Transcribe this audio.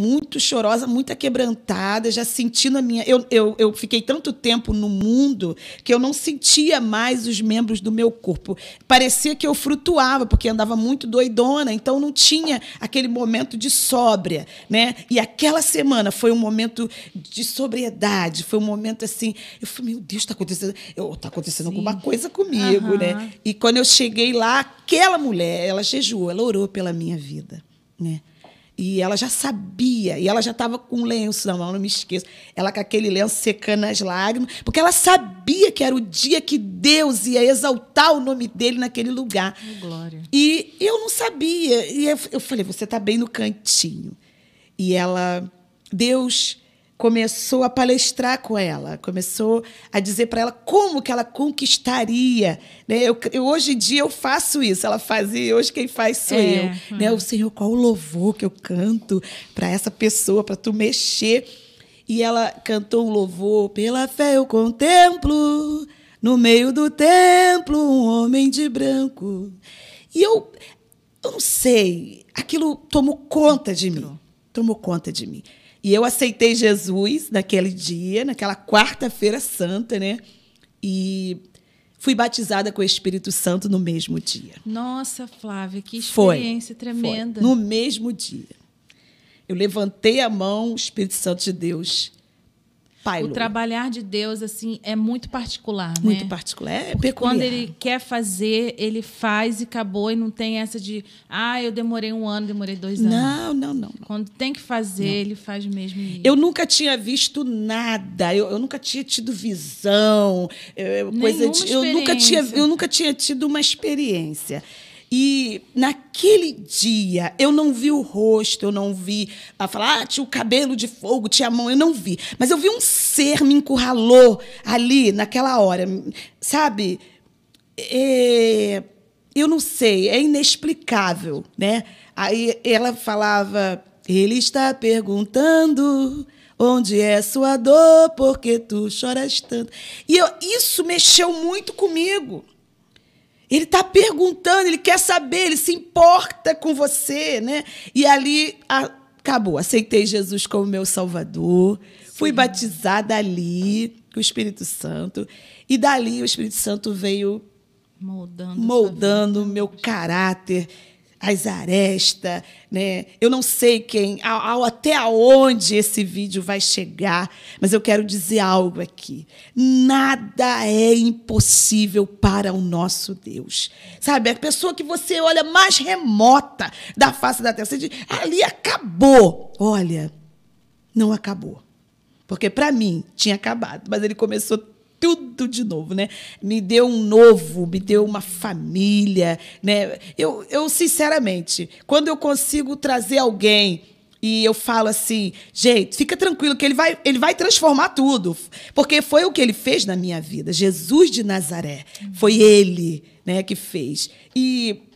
muito chorosa, muito quebrantada, já sentindo a minha. Eu, eu, eu fiquei tanto tempo no mundo que eu não sentia mais os membros do meu corpo. Parecia que eu frutuava, porque andava muito doidona, então não tinha aquele momento de sóbria, né? E aquela semana foi um momento de sobriedade, foi um momento assim. Eu falei, meu Deus, está acontecendo. Está acontecendo Sim. alguma coisa comigo, uhum. né? E quando eu cheguei lá, aquela mulher, ela jejuou, ela orou pela minha vida, né? E ela já sabia, e ela já estava com um lenço na mão, não me esqueço. Ela com aquele lenço secando as lágrimas, porque ela sabia que era o dia que Deus ia exaltar o nome dele naquele lugar. glória. E eu não sabia. E eu falei, você está bem no cantinho. E ela, Deus começou a palestrar com ela, começou a dizer para ela como que ela conquistaria. Né? Eu, eu, hoje em dia eu faço isso, ela fazia, hoje quem faz sou é, eu. É. O Senhor, qual o louvor que eu canto para essa pessoa, para tu mexer. E ela cantou um louvor, pela fé eu contemplo, no meio do templo, um homem de branco. E eu, eu não sei, aquilo tomou conta de mim. Tomou conta de mim. E eu aceitei Jesus naquele dia, naquela quarta-feira santa, né? E fui batizada com o Espírito Santo no mesmo dia. Nossa, Flávia, que experiência foi, tremenda. Foi. No mesmo dia. Eu levantei a mão, o Espírito Santo de Deus Pai, o Lula. trabalhar de Deus assim é muito particular, né? Muito né? particular, é Porque peculiar. Quando ele quer fazer, ele faz e acabou e não tem essa de, ah, eu demorei um ano, demorei dois anos. Não, não, não. não. Quando tem que fazer, não. ele faz mesmo. Isso. Eu nunca tinha visto nada. Eu, eu nunca tinha tido visão. Eu, coisa de, eu nunca tinha, eu nunca tinha tido uma experiência. E naquele dia, eu não vi o rosto, eu não vi a falar, ah, tinha o cabelo de fogo, tinha a mão, eu não vi. Mas eu vi um ser me encurralou ali, naquela hora, sabe? É, eu não sei, é inexplicável, né? Aí ela falava, ele está perguntando onde é sua dor, porque tu choras tanto. E eu, isso mexeu muito comigo. Ele está perguntando, ele quer saber, ele se importa com você, né? E ali a, acabou. Aceitei Jesus como meu Salvador, Sim. fui batizada ali com o Espírito Santo e dali o Espírito Santo veio moldando, moldando meu caráter as arestas, né? Eu não sei quem, até aonde esse vídeo vai chegar, mas eu quero dizer algo aqui. Nada é impossível para o nosso Deus. Sabe, a pessoa que você olha mais remota da face da terra, você diz, ali acabou. Olha, não acabou. Porque para mim tinha acabado, mas ele começou tudo de novo, né? Me deu um novo, me deu uma família, né? Eu, eu sinceramente, quando eu consigo trazer alguém e eu falo assim, gente, fica tranquilo que ele vai, ele vai transformar tudo, porque foi o que ele fez na minha vida. Jesus de Nazaré, foi ele, né, que fez. E